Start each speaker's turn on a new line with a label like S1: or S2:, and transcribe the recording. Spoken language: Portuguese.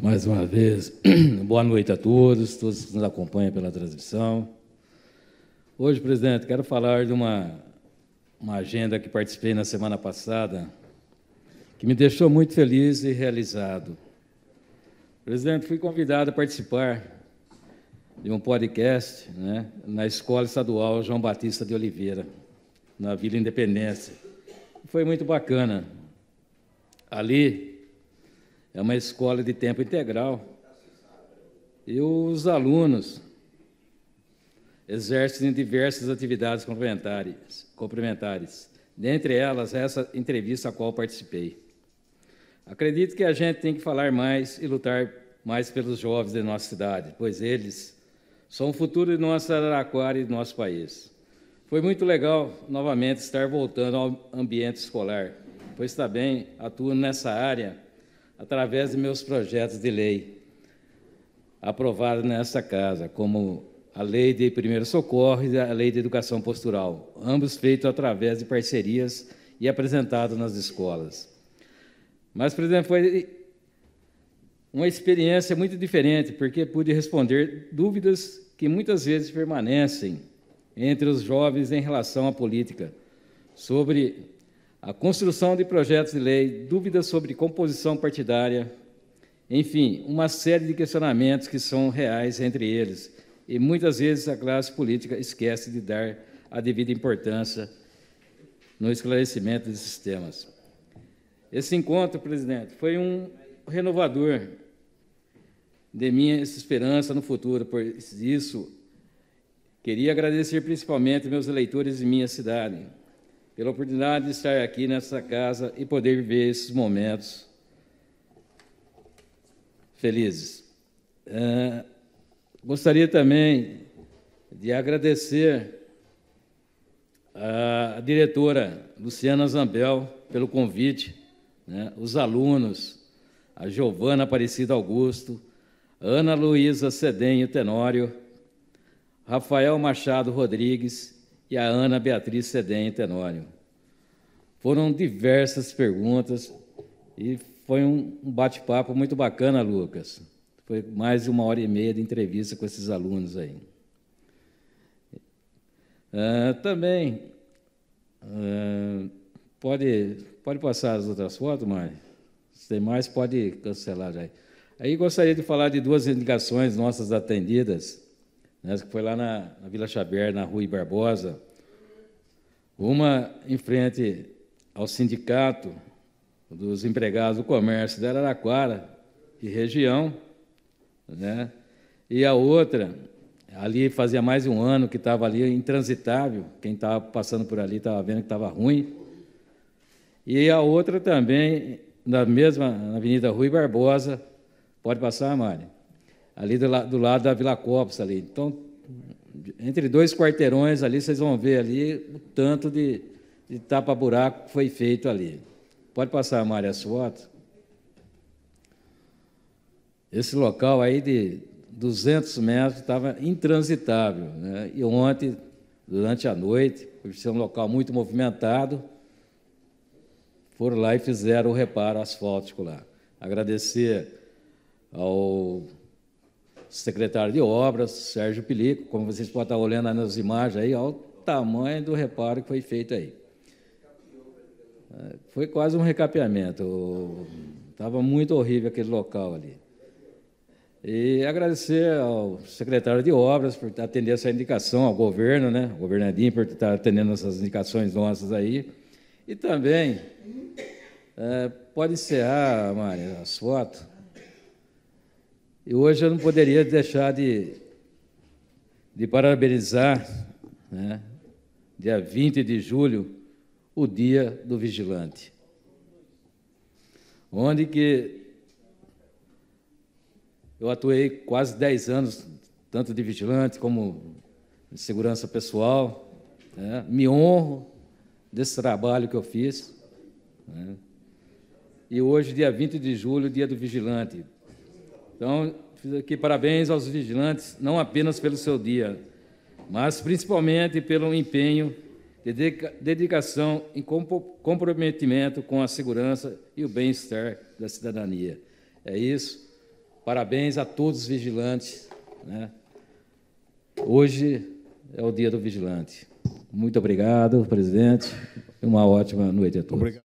S1: mais uma vez. Boa noite a todos, todos que nos acompanham pela transmissão. Hoje, presidente, quero falar de uma, uma agenda que participei na semana passada, que me deixou muito feliz e realizado. Presidente, fui convidado a participar de um podcast né, na Escola Estadual João Batista de Oliveira, na Vila Independência. Foi muito bacana. Ali, é uma escola de tempo integral. E os alunos exercem diversas atividades complementares, complementares, dentre elas essa entrevista a qual participei. Acredito que a gente tem que falar mais e lutar mais pelos jovens de nossa cidade, pois eles são o futuro de nossa Araraquara e do nosso país. Foi muito legal, novamente, estar voltando ao ambiente escolar, pois também atuo nessa área através de meus projetos de lei aprovados nesta casa, como a Lei de Primeiro Socorro e a Lei de Educação Postural, ambos feitos através de parcerias e apresentados nas escolas. Mas, presidente, foi uma experiência muito diferente, porque pude responder dúvidas que muitas vezes permanecem entre os jovens em relação à política, sobre a construção de projetos de lei, dúvidas sobre composição partidária, enfim, uma série de questionamentos que são reais entre eles. E muitas vezes a classe política esquece de dar a devida importância no esclarecimento desses temas. Esse encontro, presidente, foi um renovador de minha esperança no futuro. Por isso, queria agradecer principalmente meus eleitores de minha cidade, pela oportunidade de estar aqui nessa casa e poder viver esses momentos felizes. Uh, gostaria também de agradecer a diretora Luciana Zambel pelo convite, né, os alunos, a Giovana Aparecida Augusto, Ana Luísa Cedenho Tenório, Rafael Machado Rodrigues e a Ana Beatriz Sedem Tenório. Foram diversas perguntas e foi um bate-papo muito bacana, Lucas. Foi mais de uma hora e meia de entrevista com esses alunos aí. Ah, também, ah, pode, pode passar as outras fotos, mas se tem mais, pode cancelar já. Aí gostaria de falar de duas indicações nossas atendidas né, que foi lá na, na Vila Xavier, na Rui Barbosa, uma em frente ao sindicato dos empregados do comércio da Araraquara e região, né, e a outra, ali fazia mais de um ano que estava ali intransitável, quem estava passando por ali estava vendo que estava ruim, e a outra também, na mesma na Avenida Rui Barbosa, pode passar, Mari, ali do, la do lado da Vila Copos ali. Então, entre dois quarteirões ali, vocês vão ver ali o tanto de, de tapa-buraco que foi feito ali. Pode passar, Mário, as fotos. Esse local aí de 200 metros estava intransitável. Né? E ontem, durante a noite, por ser um local muito movimentado, foram lá e fizeram o reparo asfáltico lá. Agradecer ao secretário de obras, Sérgio Pelico, como vocês podem estar olhando aí nas imagens aí, olha o tamanho do reparo que foi feito aí. É, foi quase um recapeamento. Estava muito horrível aquele local ali. E agradecer ao secretário de obras por tá atender essa indicação, ao governo, né? O governadinho por estar tá atendendo essas indicações nossas aí. E também, é, pode encerrar, Mari, as fotos. E hoje eu não poderia deixar de, de parabenizar, né, dia 20 de julho, o Dia do Vigilante, onde que eu atuei quase 10 anos, tanto de vigilante como de segurança pessoal. Né, me honro desse trabalho que eu fiz. Né, e hoje, dia 20 de julho, dia do vigilante. Então, fiz aqui parabéns aos vigilantes, não apenas pelo seu dia, mas principalmente pelo empenho, dedicação e comprometimento com a segurança e o bem-estar da cidadania. É isso. Parabéns a todos os vigilantes. Né? Hoje é o dia do vigilante. Muito obrigado, presidente. Uma ótima noite a todos. Obrigado.